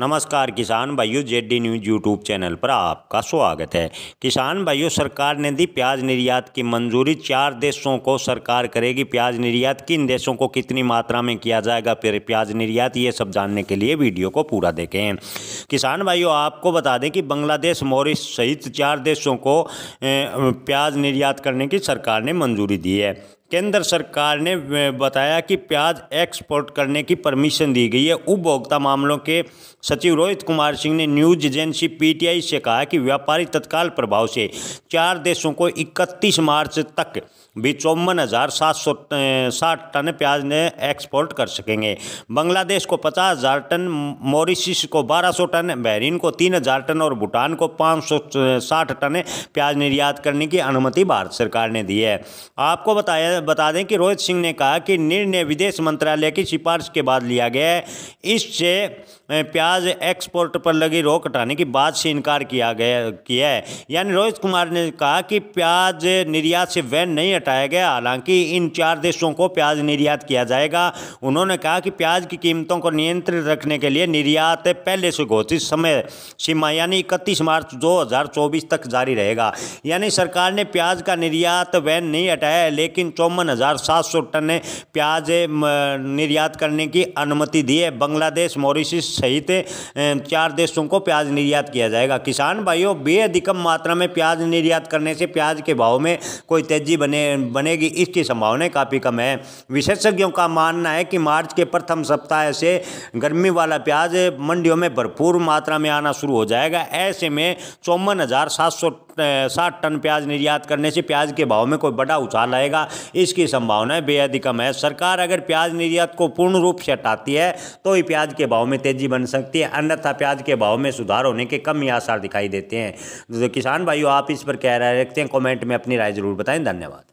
नमस्कार किसान भाइयों JD D news YouTube channel पर आपका स्वागत है किसान भाइयों सरकार ने दी प्याज निर्यात की मंजूरी चार देशों को सरकार करेगी प्याज निर्यात किन देशों को कितनी मात्रा में किया जाएगा फिर प्याज निर्यात ये सब जानने के लिए वीडियो को पूरा देखें किसान भाइयों आपको बता दें कि बांग्लादेश मोरिश सहित चार देशों को प्याज निर्यात करने की सरकार ने मंजूरी दी है केंद्र सरकार ने बताया कि प्याज एक्सपोर्ट करने की परमिशन दी गई है उपभोक्ता मामलों के सचिव रोहित कुमार सिंह ने न्यूज एजेंसी पीटीआई से कहा कि व्यापारी तत्काल प्रभाव से चार देशों को 31 मार्च तक भी चौवन हज़ार सात सौ साठ टन प्याज ने एक्सपोर्ट कर सकेंगे बांग्लादेश को पचास हज़ार टन मॉरिशस को बारह सौ टन बहरीन को तीन हज़ार टन और भूटान को पाँच सौ साठ टन प्याज निर्यात करने की अनुमति भारत सरकार ने दी है आपको बताया बता दें कि रोहित सिंह ने कहा कि निर्णय विदेश मंत्रालय की सिफारिश के बाद लिया गया है इससे प्याज एक्सपोर्ट पर लगी रोक हटाने की बात से इनकार किया गया किया है यानी रोहित कुमार ने कहा कि प्याज निर्यात से वैन नहीं हटाया गया हालांकि इन चार देशों को प्याज निर्यात किया जाएगा उन्होंने कहा कि प्याज की कीमतों को नियंत्रित रखने के लिए निर्यात पहले से घोषित समय सीमा यानी इकतीस मार्च दो तक जारी रहेगा यानी सरकार ने प्याज का निर्यात वैन नहीं हटाया लेकिन चौवन हज़ार सात सौ टन प्याज निर्यात करने की अनुमति दी है बांग्लादेश मॉरिशस सहित चार देशों को प्याज निर्यात किया जाएगा किसान भाइयों बेअधिकम मात्रा में प्याज निर्यात करने से प्याज के भाव में कोई तेजी बने बनेगी इसकी संभावना काफ़ी कम है विशेषज्ञों का मानना है कि मार्च के प्रथम सप्ताह से गर्मी वाला प्याज मंडियों में भरपूर मात्रा में आना शुरू हो जाएगा ऐसे में चौवन हज़ार सात सौ साठ टन प्याज निर्यात करने से प्याज के भाव में कोई बड़ा उछाल आएगा इसकी संभावना बेहद कम है सरकार अगर प्याज निर्यात को पूर्ण रूप से हटाती है तो ही प्याज के भाव में तेजी बन सकती है अन्यथा प्याज के भाव में सुधार होने के कम ही आसार दिखाई देते हैं तो किसान भाइयों आप इस पर क्या राय रखते हैं कॉमेंट में अपनी राय जरूर बताएं धन्यवाद